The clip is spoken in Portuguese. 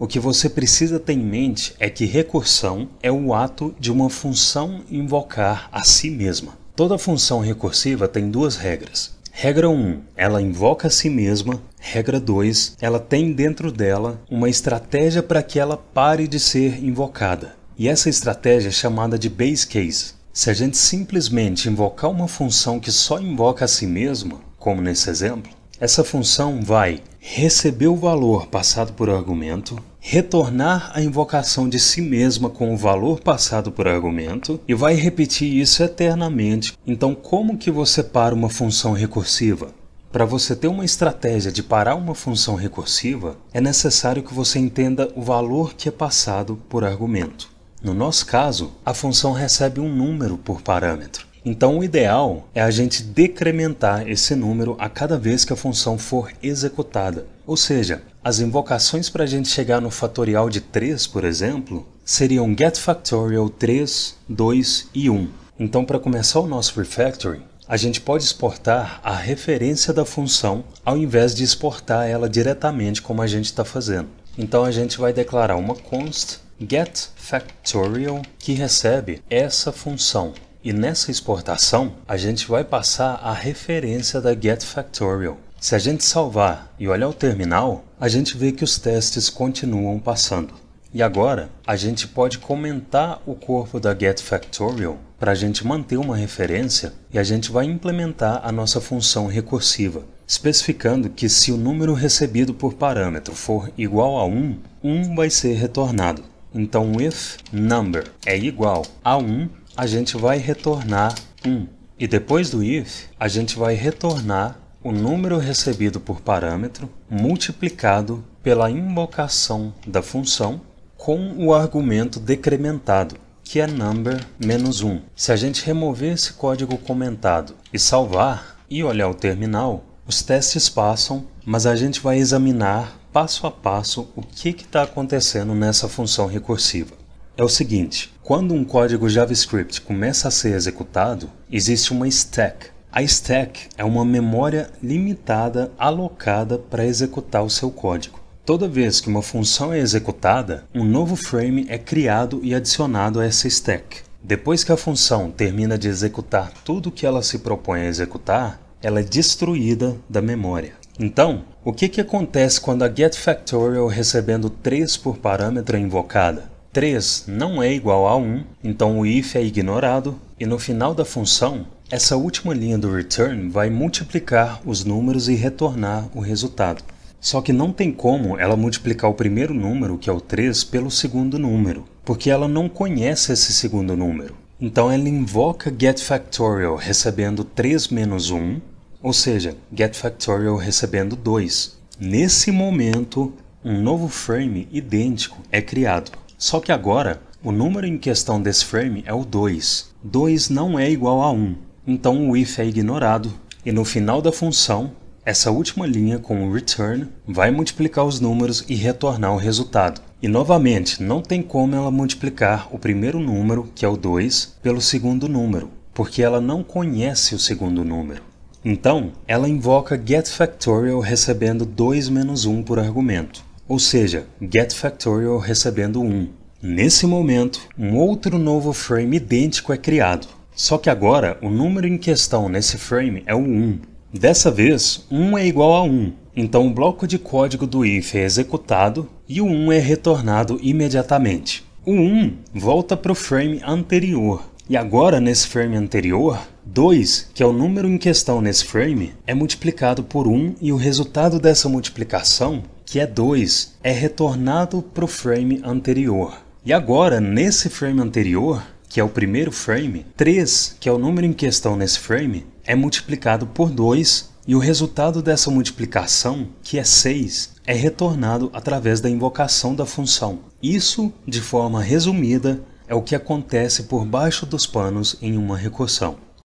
O que você precisa ter em mente é que recursão é o ato de uma função invocar a si mesma. Toda função recursiva tem duas regras. Regra 1, ela invoca a si mesma. Regra 2, ela tem dentro dela uma estratégia para que ela pare de ser invocada. E essa estratégia é chamada de base case. Se a gente simplesmente invocar uma função que só invoca a si mesma, como nesse exemplo, essa função vai receber o valor passado por argumento, retornar a invocação de si mesma com o valor passado por argumento e vai repetir isso eternamente. Então, como que você para uma função recursiva? Para você ter uma estratégia de parar uma função recursiva, é necessário que você entenda o valor que é passado por argumento. No nosso caso, a função recebe um número por parâmetro. Então, o ideal é a gente decrementar esse número a cada vez que a função for executada. Ou seja, as invocações para a gente chegar no fatorial de 3, por exemplo, seriam getFactorial 3, 2 e 1. Então, para começar o nosso refactoring, a gente pode exportar a referência da função ao invés de exportar ela diretamente como a gente está fazendo. Então, a gente vai declarar uma const getFactorial que recebe essa função e nessa exportação, a gente vai passar a referência da Get Factorial. Se a gente salvar e olhar o terminal, a gente vê que os testes continuam passando. E agora, a gente pode comentar o corpo da Get Factorial para a gente manter uma referência e a gente vai implementar a nossa função recursiva, especificando que se o número recebido por parâmetro for igual a 1, 1 vai ser retornado. Então, if number é igual a 1, a gente vai retornar um. E depois do if, a gente vai retornar o número recebido por parâmetro multiplicado pela invocação da função com o argumento decrementado, que é number menos 1. Se a gente remover esse código comentado e salvar e olhar o terminal, os testes passam, mas a gente vai examinar passo a passo o que está acontecendo nessa função recursiva é o seguinte: quando um código JavaScript começa a ser executado, existe uma stack. A stack é uma memória limitada alocada para executar o seu código. Toda vez que uma função é executada, um novo frame é criado e adicionado a essa stack. Depois que a função termina de executar tudo que ela se propõe a executar, ela é destruída da memória. Então, o que, que acontece quando a getFactorial recebendo 3 por parâmetro é invocada? 3 não é igual a 1, então o if é ignorado, e no final da função, essa última linha do return vai multiplicar os números e retornar o resultado. Só que não tem como ela multiplicar o primeiro número, que é o 3, pelo segundo número, porque ela não conhece esse segundo número. Então ela invoca getFactorial recebendo 3 menos 1, ou seja, getFactorial recebendo 2. Nesse momento, um novo frame idêntico é criado. Só que agora, o número em questão desse frame é o 2. 2 não é igual a 1, então o if é ignorado e no final da função, essa última linha com o return vai multiplicar os números e retornar o resultado. E novamente, não tem como ela multiplicar o primeiro número, que é o 2, pelo segundo número, porque ela não conhece o segundo número. Então, ela invoca getFactorial recebendo 2 menos 1 por argumento. Ou seja, getFactorial recebendo 1. Nesse momento, um outro novo frame idêntico é criado. Só que agora, o número em questão nesse frame é o 1. Dessa vez, 1 é igual a 1, então o bloco de código do if é executado e o 1 é retornado imediatamente. O 1 volta para o frame anterior, e agora nesse frame anterior, 2, que é o número em questão nesse frame, é multiplicado por 1 e o resultado dessa multiplicação que é 2, é retornado para o frame anterior. E agora, nesse frame anterior, que é o primeiro frame, 3, que é o número em questão nesse frame, é multiplicado por 2 e o resultado dessa multiplicação, que é 6, é retornado através da invocação da função. Isso, de forma resumida, é o que acontece por baixo dos panos em uma recursão.